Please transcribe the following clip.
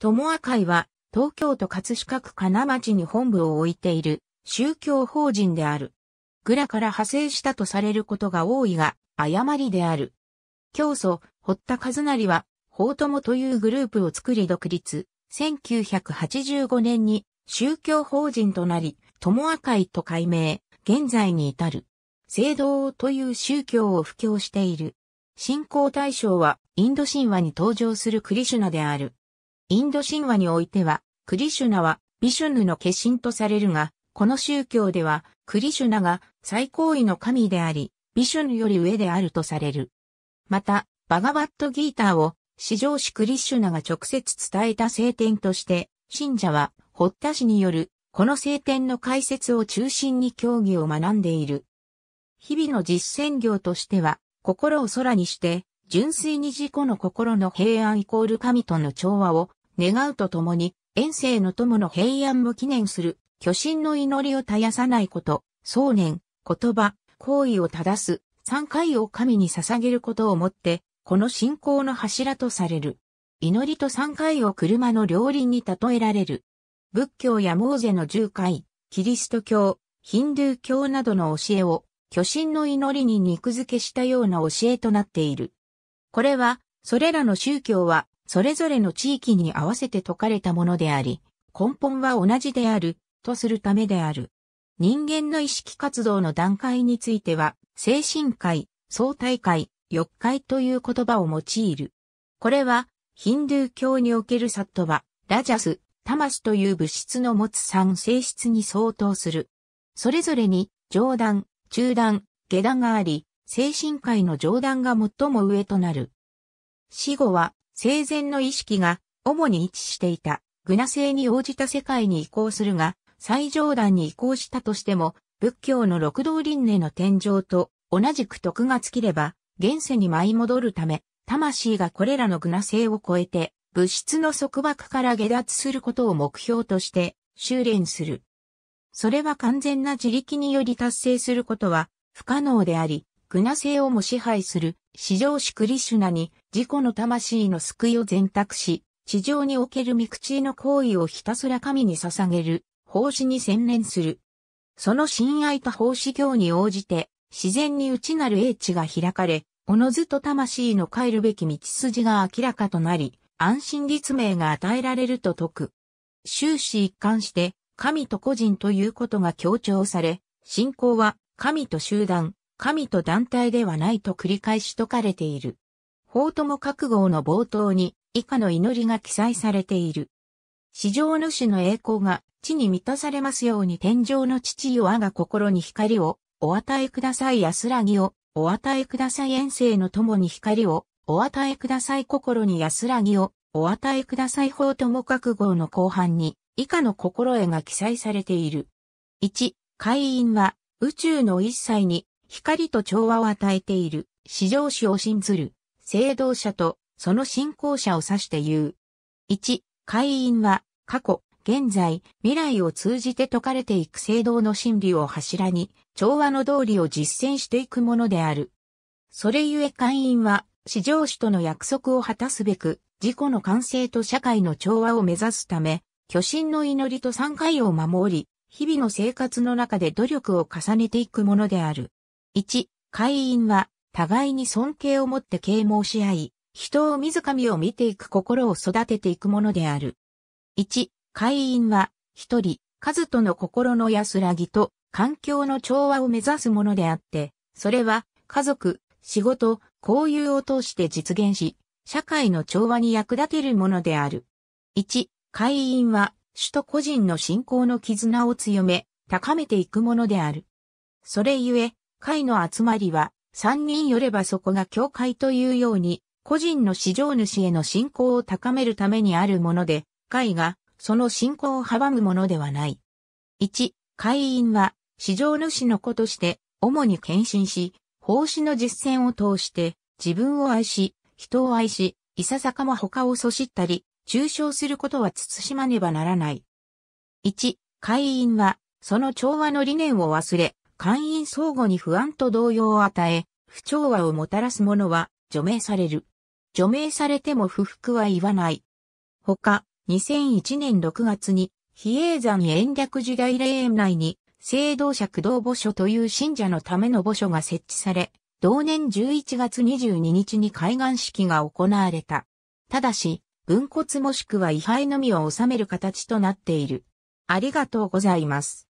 友和会は、東京都葛飾区金町に本部を置いている宗教法人である。グラから派生したとされることが多いが、誤りである。教祖、堀田和成は、法友というグループを作り独立、1985年に宗教法人となり、友和会と改名、現在に至る。聖堂という宗教を布教している。信仰対象は、インド神話に登場するクリシュナである。インド神話においては、クリシュナはビシュヌの化身とされるが、この宗教では、クリシュナが最高位の神であり、ビシュヌより上であるとされる。また、バガバットギーターを、史上史クリシュナが直接伝えた聖典として、信者は、堀田氏による、この聖典の解説を中心に教義を学んでいる。日々の実践業としては、心を空にして、純粋に自己の心の平安イコール神との調和を願うとともに、遠征の友の平安も記念する、巨神の祈りを絶やさないこと、想念、言葉、行為を正す、三回を神に捧げることをもって、この信仰の柱とされる。祈りと三回を車の両輪に例えられる。仏教やモーゼの十回、キリスト教、ヒンドゥー教などの教えを、巨神の祈りに肉付けしたような教えとなっている。これは、それらの宗教は、それぞれの地域に合わせて解かれたものであり、根本は同じである、とするためである。人間の意識活動の段階については、精神界、相対界、欲界という言葉を用いる。これは、ヒンドゥー教におけるサットは、ラジャス、タマスという物質の持つ三性質に相当する。それぞれに、上段、中段、下段があり、精神界の上段が最も上となる。死後は、生前の意識が主に位置していたグナ性に応じた世界に移行するが、最上段に移行したとしても、仏教の六道輪廻の天井と同じく徳が尽きれば、現世に舞い戻るため、魂がこれらのグナ性を超えて、物質の束縛から下脱することを目標として修練する。それは完全な自力により達成することは不可能であり、グナ性をも支配する、至上主クリシュナに、自己の魂の救いを選択し、地上におけるミクチーの行為をひたすら神に捧げる、奉仕に専念する。その親愛と奉仕行に応じて、自然に内なる英知が開かれ、おのずと魂の帰るべき道筋が明らかとなり、安心立命が与えられると説く。終始一貫して、神と個人ということが強調され、信仰は神と集団、神と団体ではないと繰り返し説かれている。法友覚悟の冒頭に以下の祈りが記載されている。史上主の栄光が地に満たされますように天上の父よ我が心に光をお与えください安らぎをお与えください遠征の友に光をお与えください心に安らぎをお与えください法友覚悟の後半に以下の心得が記載されている。1、会員は宇宙の一切に光と調和を与えている、至上主を信ずる、聖道者と、その信仰者を指して言う。1、会員は、過去、現在、未来を通じて解かれていく聖道の真理を柱に、調和の道理を実践していくものである。それゆえ会員は、至上主との約束を果たすべく、自己の完成と社会の調和を目指すため、巨神の祈りと三回を守り、日々の生活の中で努力を重ねていくものである。1、会員は、互いに尊敬を持って啓蒙し合い、人を自神を見ていく心を育てていくものである。1、会員は、一人、数との心の安らぎと、環境の調和を目指すものであって、それは、家族、仕事、交友を通して実現し、社会の調和に役立てるものである。1、会員は、首都個人の信仰の絆を強め、高めていくものである。それゆえ、会の集まりは、三人よればそこが教会というように、個人の市場主への信仰を高めるためにあるもので、会がその信仰を阻むものではない。一、会員は、市場主の子として、主に献身し、奉仕の実践を通して、自分を愛し、人を愛し、いささかも他をそしったり、中傷することは慎まねばならない。一、会員は、その調和の理念を忘れ、会員相互に不安と動揺を与え、不調和をもたらす者は除名される。除名されても不服は言わない。他、2001年6月に、比叡山延暦時代霊園内に、聖道釈堂墓所という信者のための墓所が設置され、同年11月22日に開眼式が行われた。ただし、分骨もしくは位牌のみを収める形となっている。ありがとうございます。